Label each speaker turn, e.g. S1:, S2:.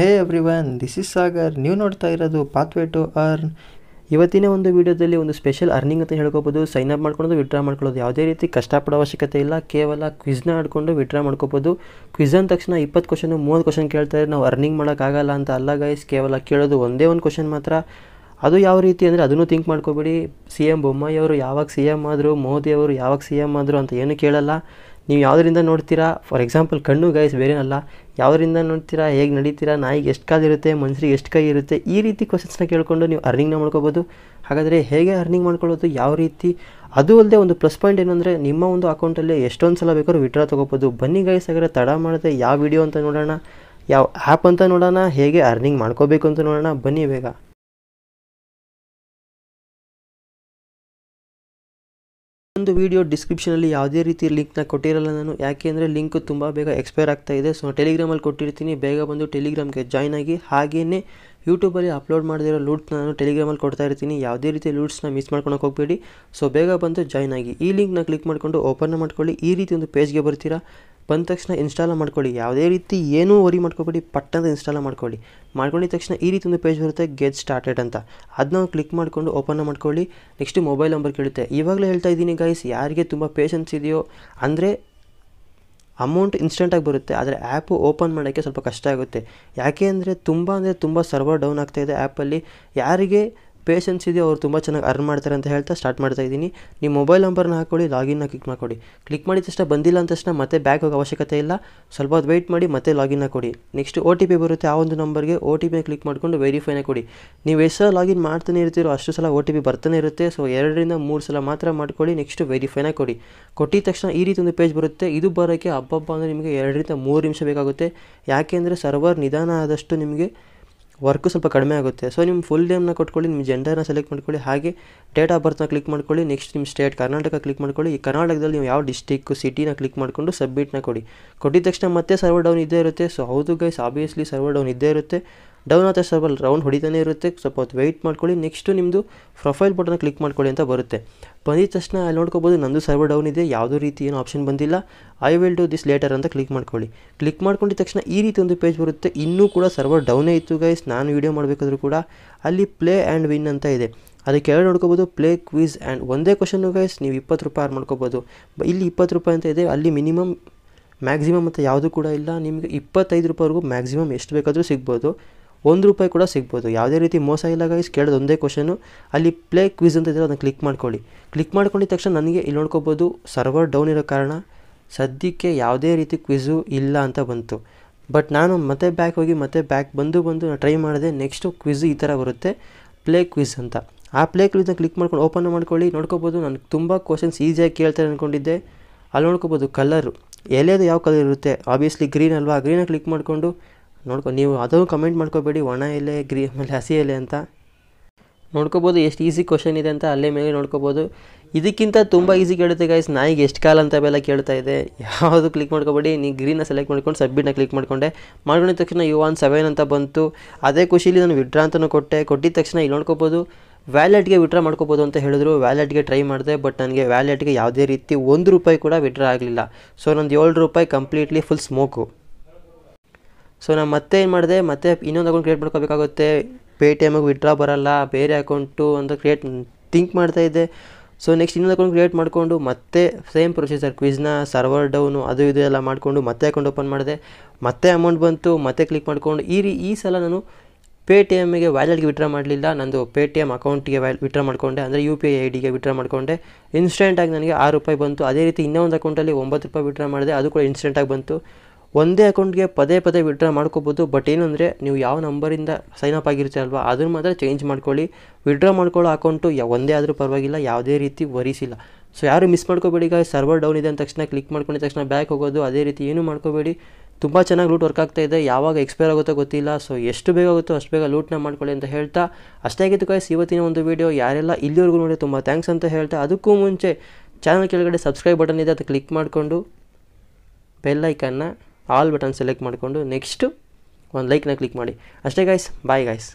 S1: hey everyone this is Sagar ನೀವು ನೋಡ್ತಾ ಇರೋದು ಪಾತ್ವೇ ಟು ಅರ್ನ್ ಇವತ್ತಿನ ಒಂದು ವಿಡಿಯೋದಲ್ಲಿ ಒಂದು ಸ್ಪೆಷಲ್ ಅರ್ನಿಂಗ್ ಅಂತ ಹೇಳ್ಕೊಬೋದು ಸೈನ್ ಅಪ್ ಮಾಡ್ಕೊಂಡು ವಿಡ್ರಾ ಮಾಡ್ಕೊಳ್ಳೋದು ಯಾವುದೇ ರೀತಿ ಕಷ್ಟಪಡೋ ಅವಶ್ಯಕತೆ ಇಲ್ಲ ಕೇವಲ ಕ್ವಿಜ್ನ ಆಡ್ಕೊಂಡು ವಿಡ್ರಾ ಮಾಡ್ಕೋಬೋದು ಕ್ವಿಜ್ ಅಂದ ತಕ್ಷಣ ಇಪ್ಪತ್ತು ಕ್ವಶನ್ ಮೂವತ್ತು ಕ್ವಶನ್ ಕೇಳ್ತಾರೆ ನಾವು ಅರ್ನಿಂಗ್ ಮಾಡೋಕ್ಕಾಗಲ್ಲ ಅಂತ ಅಲ್ಲ ಗೈಸ್ ಕೇವಲ ಕೇಳೋದು ಒಂದೇ ಒಂದು ಕ್ವಶನ್ ಮಾತ್ರ ಅದು ಯಾವ ರೀತಿ ಅಂದರೆ ಅದನ್ನು ಥಿಂಕ್ ಮಾಡ್ಕೋಬೇಡಿ ಸಿ ಎಮ್ ಅವರು ಯಾವಾಗ ಸಿ ಎಮ್ ಆದರು ಮೋದಿಯವರು ಯಾವಾಗ ಸಿ ಎಮ್ ಆದರು ಅಂತ ಏನು ಕೇಳಲ್ಲ ನೀವು ಯಾವುದರಿಂದ ನೋಡ್ತೀರಾ ಫಾರ್ ಎಕ್ಸಾಂಪಲ್ ಕಣ್ಣು ಗೈಸ್ ಬೇರೆನಲ್ಲ ಯಾವುದರಿಂದ ನೋಡ್ತೀರಾ ಹೇಗೆ ನಡೀತೀರಾ ನಾಯಿಗೆ ಎಷ್ಟು ಕಾಲಿರುತ್ತೆ ಮನುಷ್ಯರಿಗೆ ಎಷ್ಟು ಕೈ ಇರುತ್ತೆ ಈ ರೀತಿ ಕ್ವಶನ್ಸ್ನ ಕೇಳಿಕೊಂಡು ನೀವು ಅರ್ನಿಂಗ್ನ ಮಾಡ್ಕೋಬೋದು ಹಾಗಾದರೆ ಹೇಗೆ ಅರ್ನಿಂಗ್ ಮಾಡ್ಕೊಳ್ಳೋದು ಯಾವ ರೀತಿ ಅದು ಅಲ್ಲದೆ ಒಂದು ಪ್ಲಸ್ ಪಾಯಿಂಟ್ ಏನಂದರೆ ನಿಮ್ಮ ಒಂದು ಅಕೌಂಟಲ್ಲಿ ಎಷ್ಟೊಂದು ಸಲ ಬೇಕಾದ್ರೂ ವಿಡ್ರಾ ತೊಗೋಬೋದು ಬನ್ನಿ ಗೈಸ್ ಹಾಗಾದ್ರೆ ತಡ ಮಾಡದೆ ಯಾವ ವಿಡಿಯೋ ಅಂತ ನೋಡೋಣ ಯಾವ ಆ್ಯಪ್ ಅಂತ ನೋಡೋಣ ಹೇಗೆ ಅರ್ನಿಂಗ್ ಮಾಡ್ಕೋಬೇಕು ಅಂತ ನೋಡೋಣ ಬನ್ನಿ ಬೇಗ ಒಂದು ವೀಡಿಯೋ ಡಿಸ್ಕ್ರಿಪ್ಷನಲ್ಲಿ ಯಾವುದೇ ರೀತಿ ಲಿಂಕ್ನ ಕೊಟ್ಟಿರಲ್ಲ ನಾನು ಯಾಕೆ ಅಂದರೆ ಲಿಂಕ್ ತುಂಬ ಬೇಗ ಎಕ್ಸ್ಪೈರ್ ಆಗ್ತಾ ಇದೆ ಸೊ ಟೆಲಿಗ್ರಾಮಲ್ಲಿ ಕೊಟ್ಟಿರ್ತೀನಿ ಬೇಗ ಬಂದು ಟೆಲಿಗ್ರಾಮ್ಗೆ ಜಾಯ್ನ್ ಆಗಿ ಹಾಗೆಯೇ ಯೂಟ್ಯೂಬಲ್ಲಿ ಅಪ್ಲೋಡ್ ಮಾಡಿದಿರೋ ಲೂಟ್ಸ್ನ ನಾನು ಟೆಲಿಗ್ರಾಮಲ್ಲಿ ಕೊಡ್ತಾ ಇರ್ತೀನಿ ಯಾವುದೇ ರೀತಿ ಲೂಟ್ಸ್ನ ಮಿಸ್ ಮಾಡ್ಕೊಳಕ್ಕೆ ಹೋಗಬೇಡಿ ಸೊ ಬೇಗ ಬಂದು ಜಾಯ್ನ್ ಆಗಿ ಈ ಲಿಂಕ್ನ ಕ್ಲಿಕ್ ಮಾಡಿಕೊಂಡು ಓಪನ್ ಮಾಡ್ಕೊಳ್ಳಿ ಈ ರೀತಿ ಒಂದು ಪೇಜ್ಗೆ ಬರ್ತೀರಾ ಬಂದ ತಕ್ಷಣ ಇನ್ಸ್ಟಾಲ್ ಮಾಡ್ಕೊಳ್ಳಿ ಯಾವುದೇ ರೀತಿ ಏನೂ ವರಿ ಮಾಡ್ಕೊಬೇಡಿ ಪಟ್ಟಂತ ಇನ್ಸ್ಟಾಲ್ ಮಾಡ್ಕೊಳ್ಳಿ ಮಾಡ್ಕೊಂಡಿದ ತಕ್ಷಣ ಈ ರೀತಿ ಒಂದು ಪೇಜ್ ಬರುತ್ತೆ ಗೆಟ್ ಸ್ಟಾರ್ಟೆಡ್ ಅಂತ ಅದನ್ನ ಕ್ಲಿಕ್ ಮಾಡಿಕೊಂಡು ಓಪನ್ ಮಾಡ್ಕೊಳ್ಳಿ ನೆಕ್ಸ್ಟ್ ಮೊಬೈಲ್ ನಂಬರ್ ಕೇಳುತ್ತೆ ಇವಾಗಲೇ ಹೇಳ್ತಾ ಇದ್ದೀನಿ ಗೈಸ್ ಯಾರಿಗೆ ತುಂಬ ಪೇಷನ್ಸ್ ಇದೆಯೋ ಅಂದರೆ ಅಮೌಂಟ್ ಇನ್ಸ್ಟೆಂಟಾಗಿ ಬರುತ್ತೆ ಆದರೆ ಆ್ಯಪು ಓಪನ್ ಮಾಡೋಕ್ಕೆ ಸ್ವಲ್ಪ ಕಷ್ಟ ಆಗುತ್ತೆ ಯಾಕೆ ಅಂದರೆ ತುಂಬ ಅಂದರೆ ತುಂಬ ಸರ್ವರ್ ಡೌನ್ ಆಗ್ತಾಯಿದೆ ಆ್ಯಪಲ್ಲಿ ಯಾರಿಗೆ ಪೇಷನ್ಸ್ ಇದೆ ಅವರು ತುಂಬ ಚೆನ್ನಾಗಿ ಅರ್ನ್ ಮಾಡ್ತಾರೆ ಅಂತ ಹೇಳ್ತಾ ಸ್ಟಾರ್ಟ್ ಮಾಡ್ತಾ ಇದ್ದೀನಿ ನಿಮ್ಮ ಮೊಬೈಲ್ ನಂಬರ್ನ ಹಾಕೊಳ್ಳಿ ಲಾಗಿನ್ನ ಕ್ಲಿಕ್ ಮಾಡಿಕೊಡಿ ಕ್ಲಿಕ್ ಮಾಡಿದ ತಕ್ಷಣ ಬಂದಿಲ್ಲ ಅಂದ ತಕ್ಷಣ ಮತ್ತೆ ಬ್ಯಾಕ್ ಹೋಗೋ ಅವಶ್ಯಕತೆ ಇಲ್ಲ ಸ್ವಲ್ಪ ಹೊತ್ತು ವೆಯ್ಟ್ ಮಾಡಿ ಮತ್ತೆ ಲಾಗಿನ್ನ ಕೊಡಿ ನೆಕ್ಸ್ಟ್ ಓ ಟಿ ಪಿ ಬರುತ್ತೆ ಆ ಒಂದು ನಂಬರ್ಗೆ ಒ ಟಿ ಪಿನ ಕ್ಲಿಕ್ ಮಾಡಿಕೊಂಡು ವೆರಿಫೈನ ಕೊಡಿ ನೀವು ಎಷ್ಟು ಸಲ ಲಾಗಿನ್ ಮಾಡ್ತಾನೆ ಇರ್ತೀರೋ ಅಷ್ಟು ಸಲ ಓ ಟಿ ಪಿ ಬರ್ತಾನೆ ಇರುತ್ತೆ ಸೊ ಎರಡರಿಂದ ಮೂರು ಸಲ ಮಾತ್ರ ಮಾಡ್ಕೊಳ್ಳಿ ನೆಕ್ಸ್ಟ್ ವೆರಿಫೈನ ಕೊಡಿ ಕೊಟ್ಟಿದ ತಕ್ಷಣ ಈ ರೀತಿ ಒಂದು ಪೇಜ್ ಬರುತ್ತೆ ಇದು ಬರೋಕ್ಕೆ ಹಬ್ಬ ಅಂದರೆ ನಿಮಗೆ ಎರಡರಿಂದ ಮೂರು ನಿಮಿಷ ಬೇಕಾಗುತ್ತೆ ಯಾಕೆಂದರೆ ಸರ್ವರ್ ನಿಧಾನ ಆದಷ್ಟು ನಿಮಗೆ ವರ್ಕು ಸ್ವಲ್ಪ ಕಡಿಮೆ ಆಗುತ್ತೆ ಸೊ ನಿಮ್ಮ ಫುಲ್ ನೇಮ್ನ ಕೊಟ್ಕೊಳ್ಳಿ ನಿಮ್ಮ ಜೆಂಡರ್ನ ಸೆಲೆಕ್ಟ್ ಮಾಡ್ಕೊಳ್ಳಿ ಹಾಗೆ ಡೇಟ್ ಆಫ್ ಬರ್ತ್ನ ಕ್ಲಿಕ್ ಮಾಡ್ಕೊಳ್ಳಿ ನೆಕ್ಸ್ಟ್ ನಿಮ್ಮ ಸ್ಟೇಟ್ ಕರ್ನಾಟಕ ಕ್ಲಿಕ್ ಮಾಡ್ಕೊಳ್ಳಿ ಈ ಕರ್ನಾಟಕದಲ್ಲಿ ನೀವು ಯಾವ ಡಿಸ್ಟಿಕ್ಕು ಸಿಟಿನ ಕ್ಲಿಕ್ ಮಾಡಿಕೊಂಡು ಸಬ್ಮಿಟ್ನ ಕೊಡಿ ಕೊಟ್ಟಿದ ತಕ್ಷಣ ಮತ್ತೆ ಸರ್ವರ್ ಡೌನ್ ಇದ್ದೇ ಇರುತ್ತೆ ಸೊ ಹೌದು ಗೈಸ್ ಆಬ್ವಿಯಸ್ಲಿ ಸರ್ವರ್ ಡೌನ್ ಇದ್ದೇ ಇರುತ್ತೆ ಡೌನ್ ಆದರೆ ಸರ್ವಲ್ ರೌಂಡ್ ಹೊಡಿತಾನೆ ಇರುತ್ತೆ ಸ್ವಲ್ಪ ಹೊತ್ತು ವೆಯ್ಟ್ ಮಾಡ್ಕೊಳ್ಳಿ ನೆಕ್ಸ್ಟು ನಿಮ್ಮದು ಪ್ರೊಫೈಲ್ ಬಟನ್ ಕ್ಲಿಕ್ ಮಾಡ್ಕೊಳ್ಳಿ ಅಂತ ಬರುತ್ತೆ ಬಂದಿದ ತಕ್ಷಣ ಅಲ್ಲಿ ನೋಡ್ಕೋಬೋದು ನಂದು ಸರ್ವರ್ ಡೌನ್ ಇದೆ ಯಾವುದೋ ರೀತಿ ಏನು ಆಪ್ಷನ್ ಬಂದಿಲ್ಲ I will do this later ಅಂತ ಕ್ಲಿಕ್ ಮಾಡ್ಕೊಳ್ಳಿ ಕ್ಲಿಕ್ ಮಾಡ್ಕೊಂಡಿದ ತಕ್ಷಣ ಈ ರೀತಿ ಒಂದು ಪೇಜ್ ಬರುತ್ತೆ ಇನ್ನೂ ಕೂಡ ಸರ್ವರ್ ಡೌನೇ ಇತ್ತು ಗೈಸ್ ನಾನು ವೀಡಿಯೋ ಮಾಡಬೇಕಾದ್ರೂ ಕೂಡ ಅಲ್ಲಿ ಪ್ಲೇ ಆ್ಯಂಡ್ ವಿನ್ ಅಂತ ಇದೆ ಅದಕ್ಕೆ ಎರಡು ನೋಡ್ಕೋಬೋದು ಪ್ಲೇ ಕ್ವಿಝ್ ಆ್ಯಂಡ್ ಒಂದೇ ಕ್ವಶನ್ನು ಗೈಸ್ ನೀವು ಇಪ್ಪತ್ತು ರೂಪಾಯಿ ಆರ್ ಮಾಡ್ಕೋಬೋದು ಇಲ್ಲಿ ಇಪ್ಪತ್ತು ರೂಪಾಯಿ ಅಂತ ಇದೆ ಅಲ್ಲಿ ಮಿನಿಮಮ್ ಮ್ಯಾಕ್ಸಿಮಮ್ ಅಂತ ಯಾವುದೂ ಕೂಡ ಇಲ್ಲ ನಿಮಗೆ ಇಪ್ಪತ್ತೈದು ರೂಪಾಯಿವರೆಗೂ ಮ್ಯಾಕ್ಸಿಮಮ್ ಎಷ್ಟು ಬೇಕಾದರೂ ಸಿಗ್ಬೋದು ಒಂದು ರೂಪಾಯಿ ಕೂಡ ಸಿಗ್ಬೋದು ಯಾವುದೇ ರೀತಿ ಮೋಸ ಇಲ್ಲ ಗೈಸ್ ಕೇಳೋದು ಒಂದೇ ಕ್ವಶನು ಅಲ್ಲಿ ಪ್ಲೇ ಕ್ವಿಝ್ ಅಂತ ಇದ್ದರೆ ಅದನ್ನು ಕ್ಲಿಕ್ ಮಾಡ್ಕೊಳ್ಳಿ ಕ್ಲಿಕ್ ಮಾಡ್ಕೊಂಡಿದ ತಕ್ಷಣ ನನಗೆ ಇಲ್ಲಿ ನೋಡ್ಕೋಬೋದು ಸರ್ವರ್ ಡೌನ್ ಇರೋ ಕಾರಣ ಸದ್ಯಕ್ಕೆ ಯಾವುದೇ ರೀತಿ ಕ್ವಿಝು ಇಲ್ಲ ಅಂತ ಬಂತು ಬಟ್ ನಾನು ಮತ್ತೆ ಬ್ಯಾಕ್ ಹೋಗಿ ಮತ್ತೆ ಬ್ಯಾಕ್ ಬಂದು ಬಂದು ನಾನು ಟ್ರೈ ಮಾಡಿದೆ ನೆಕ್ಸ್ಟು ಕ್ವಿಝ್ ಈ ಥರ ಬರುತ್ತೆ ಪ್ಲೇ ಕ್ವಿಝ್ ಅಂತ ಆ ಪ್ಲೇ ಕ್ವಿಝ್ನ ಕ್ಲಿಕ್ ಮಾಡ್ಕೊಂಡು ಓಪನ್ ಮಾಡ್ಕೊಳ್ಳಿ ನೋಡ್ಕೋಬೋದು ನನಗೆ ತುಂಬ ಕ್ವಶನ್ಸ್ ಈಸಿಯಾಗಿ ಕೇಳ್ತಾರೆ ಅಂದ್ಕೊಂಡಿದ್ದೆ ಅಲ್ಲಿ ನೋಡ್ಕೋಬೋದು ಕಲರು ಎಲೆದು ಯಾವ ಕಲರ್ ಇರುತ್ತೆ ಆಬ್ವಿಯಸ್ಲಿ ಗ್ರೀನ್ ಅಲ್ವಾ ಗ್ರೀನಾಗಿ ಕ್ಲಿಕ್ ಮಾಡಿಕೊಂಡು ನೋಡ್ಕೊ ನೀವು ಅದೂ ಕಮೆಂಟ್ ಮಾಡ್ಕೋಬೇಡಿ ಒಣ ಎಲೆ ಗ್ರೀ ಆಮೇಲೆ ಹಸಿ ಎಲೆ ಅಂತ ನೋಡ್ಕೋಬೋದು ಎಷ್ಟು ಈಸಿ ಕ್ವಶನ್ ಇದೆ ಅಂತ ಅಲ್ಲೇ ಮೇಲೆ ನೋಡ್ಕೋಬೋದು ಇದಕ್ಕಿಂತ ತುಂಬ ಈಸಿ ಕೇಳುತ್ತೆ ಗೈಸ್ ನಾಯಿಗೆ ಎಷ್ಟು ಕಾಲ ಅಂತ ಬೆಲ್ಲ ಕೇಳ್ತಾ ಇದೆ ಯಾವುದು ಕ್ಲಿಕ್ ಮಾಡ್ಕೊಬೇಡಿ ನೀವು ಗ್ರೀನ ಸೆಲೆಕ್ಟ್ ಮಾಡ್ಕೊಂಡು ಸಬ್ಮಿಟ್ನ ಕ್ಲಿಕ್ ಮಾಡಿಕೊಂಡೆ ಮಾಡ್ಕೊಂಡಿದ್ದ ತಕ್ಷಣ ಯು ಒನ್ ಸೆವೆನ್ ಅಂತ ಬಂತು ಅದೇ ಖುಷಿಲಿ ನಾನು ವಿಡ್ರಾ ಅಂತಲೂ ಕೊಟ್ಟೆ ಕೊಟ್ಟಿದ ತಕ್ಷಣ ಇಲ್ಲಿ ನೋಡ್ಕೋಬೋದು ವ್ಯಾಲೆಟ್ಗೆ ವಿಡ್ರಾ ಮಾಡ್ಕೋಬೋದು ಅಂತ ಹೇಳಿದ್ರು ವ್ಯಾಲೆಟ್ಗೆ ಟ್ರೈ ಮಾಡಿದೆ ಬಟ್ ನನಗೆ ವ್ಯಾಲೆಟ್ಗೆ ಯಾವುದೇ ರೀತಿ ಒಂದು ರೂಪಾಯಿ ಕೂಡ ವಿಡ್ರಾ ಆಗಲಿಲ್ಲ ಸೊ ನಂದು ಏಳು ರೂಪಾಯಿ ಕಂಪ್ಲೀಟ್ಲಿ ಫುಲ್ ಸ್ಮೋಕು ಸೊ ನಾನು ಮತ್ತೆ ಏನು ಮಾಡಿದೆ ಮತ್ತೆ ಇನ್ನೊಂದು ಅಕೌಂಟ್ ಕ್ರಿಯೇಟ್ ಮಾಡ್ಕೋಬೇಕಾಗುತ್ತೆ ಪೇ ಟಿ ಎಮ್ಮಿಗೆ ವಿಡ್ರಾ ಬರೋಲ್ಲ ಬೇರೆ ಅಕೌಂಟು ಅಂತ ಕ್ರಿಯೇಟ್ ಥಿಂಕ್ ಮಾಡ್ತಾ ಇದ್ದೆ ಸೊ ನೆಕ್ಸ್ಟ್ ಇನ್ನೊಂದು ಅಕೌಂಟ್ ಕ್ರಿಯೇಟ್ ಮಾಡಿಕೊಂಡು ಮತ್ತೆ ಸೇಮ್ ಪ್ರೊಸೀಜರ್ ಕ್ವಿಜ್ನ ಸರ್ವರ್ ಡೌನು ಅದು ಇದು ಎಲ್ಲ ಮಾಡಿಕೊಂಡು ಮತ್ತೆ ಅಕೌಂಟ್ ಓಪನ್ ಮಾಡಿದೆ ಮತ್ತೆ ಅಮೌಂಟ್ ಬಂತು ಮತ್ತೆ ಕ್ಲಿಕ್ ಮಾಡಿಕೊಂಡು ಈ ರೀ ಈ ಸಲ ನಾನು ಪೇ ಟಿ ಎಮ್ಗೆ ವ್ಯಾಲೆಟ್ಗೆ ವಿಡ್ರಾ ಮಾಡಲಿಲ್ಲ ನಂದು ಪೇ ಟಿ ಎಮ್ ಅಕೌಂಟಿಗೆ ವ್ಯಾಲ್ ವಿಡ್ರಾ ಮಾಡಿಕೊಂಡೆ ಅಂದರೆ ಯು ಪಿ ಐ ಐ ಡಿಗೆ ವಿಡ್ರಾ ಮಾಡಿಕೊಂಡೆ ಇನ್ಸ್ಟೆಂಟಾಗಿ ನನಗೆ ಆರು ರೂಪಾಯಿ ಬಂತು ಅದೇ ರೀತಿ ಇನ್ನೊಂದು ಅಕೌಂಟಲ್ಲಿ ಒಂಬತ್ತು ರೂಪಾಯಿ ವಿಡ್ರಾ ಮಾಡಿದೆ ಅದು ಕೂಡ ಇನ್ಸ್ಟೆಂಟಾಗಿ ಬಂತು ಒಂದೇ ಅಕೌಂಟ್ಗೆ ಪದೇ ಪದೇ ವಿಡ್ರಾ ಮಾಡ್ಕೋಬೋದು ಬಟ್ ಏನಂದರೆ ನೀವು ಯಾವ ನಂಬರಿಂದ ಸೈನ್ ಅಪ್ ಆಗಿರ್ತೀರಲ್ವ ಅದನ್ನು ಮಾತ್ರ ಚೇಂಜ್ ಮಾಡ್ಕೊಳ್ಳಿ ವಿಡ್ರಾ ಮಾಡ್ಕೊಳ್ಳೋ ಅಕೌಂಟು ಒಂದೇ ಆದರೂ ಪರವಾಗಿಲ್ಲ ಯಾವುದೇ ರೀತಿ ವರಿಸಿಲ್ಲ ಸೊ ಯಾರು ಮಿಸ್ ಮಾಡ್ಕೋಬೇಡಿ ಈಗ ಸರ್ವರ್ ಡೌನ್ ಇದೆ ಅಂದ ತಕ್ಷಣ ಕ್ಲಿಕ್ ಮಾಡ್ಕೊಂಡಿದ್ದ ತಕ್ಷಣ ಬ್ಯಾಕ್ ಹೋಗೋದು ಅದೇ ರೀತಿ ಏನೂ ಮಾಡ್ಕೋಬೇಡಿ ತುಂಬ ಚೆನ್ನಾಗಿ ಲೂಟ್ ವರ್ಕ್ ಆಗ್ತಾ ಇದೆ ಯಾವಾಗ ಎಕ್ಸ್ಪೈರ್ ಆಗುತ್ತೋ ಗೊತ್ತಿಲ್ಲ ಸೊ ಎಷ್ಟು ಬೇಗ ಆಗುತ್ತೋ ಅಷ್ಟು ಬೇಗ ಲೂಟ್ನ ಮಾಡ್ಕೊಳ್ಳಿ ಅಂತ ಹೇಳ್ತಾ ಅಷ್ಟೇ ಆಗಿತ್ತು ಕಾಯ್ಸ್ ಇವತ್ತಿನ ಒಂದು ವೀಡಿಯೋ ಯಾರೆಲ್ಲ ಇಲ್ಲಿವರೆಗೂ ನೋಡಿ ತುಂಬ ಥ್ಯಾಂಕ್ಸ್ ಅಂತ ಹೇಳ್ತಾ ಅದಕ್ಕೂ ಮುಂಚೆ ಚಾನಲ್ ಕೆಳಗಡೆ ಸಬ್ಸ್ಕ್ರೈಬ್ ಬಟನ್ ಇದೆ ಅದು ಕ್ಲಿಕ್ ಮಾಡಿಕೊಂಡು ಬೆಲ್ಲೈಕನ್ನ ಆಲ್ ಬಟನ್ ಸೆಲೆಕ್ಟ್ ಮಾಡಿಕೊಂಡು ನೆಕ್ಸ್ಟು ಒಂದು ಲೈಕ್ನ ಕ್ಲಿಕ್ ಮಾಡಿ ಅಷ್ಟೇ ಗಾಯ್ಸ್ ಬಾಯ್ ಗಾಯ್ಸ್